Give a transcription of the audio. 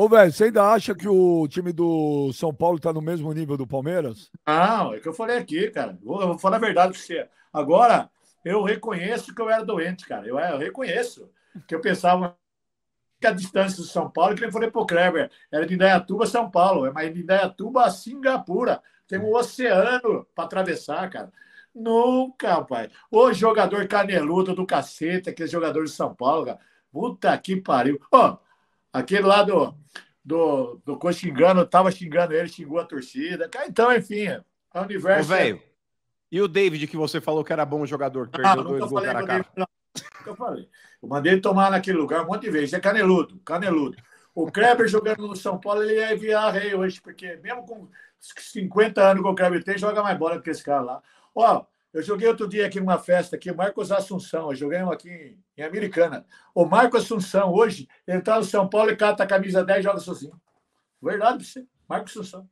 Ô, velho, você ainda acha que o time do São Paulo tá no mesmo nível do Palmeiras? Não, é que eu falei aqui, cara. Eu vou falar a verdade pra você. Agora, eu reconheço que eu era doente, cara. Eu, é, eu reconheço. Que eu pensava que a distância do São Paulo, que eu falei pro Kleber, era de Indaiatuba São Paulo, é, mas de Indaiatuba a Singapura. Tem um oceano para atravessar, cara. Nunca, pai. O jogador caneludo do cacete, aquele jogador de São Paulo, cara. Puta que pariu. Ó, oh, Aquele lá do, do, do coach xingando, tava xingando ele, xingou a torcida. Então, enfim, o é universo. Ô, véio, e o David, que você falou que era bom jogador, que ah, perdeu dois gols na cara? David, eu falei. Eu mandei ele tomar naquele lugar um monte de vezes. É caneludo, caneludo. O Kleber jogando no São Paulo, ele ia virar rei hoje, porque mesmo com 50 anos que o Kleber tem, joga mais bola do que esse cara lá. Ó, eu joguei outro dia aqui numa festa aqui, Marcos Assunção. Eu joguei um aqui em Americana. O Marcos Assunção, hoje, ele está no São Paulo e cata a camisa 10 e joga sozinho. Verdade você. Marcos Assunção.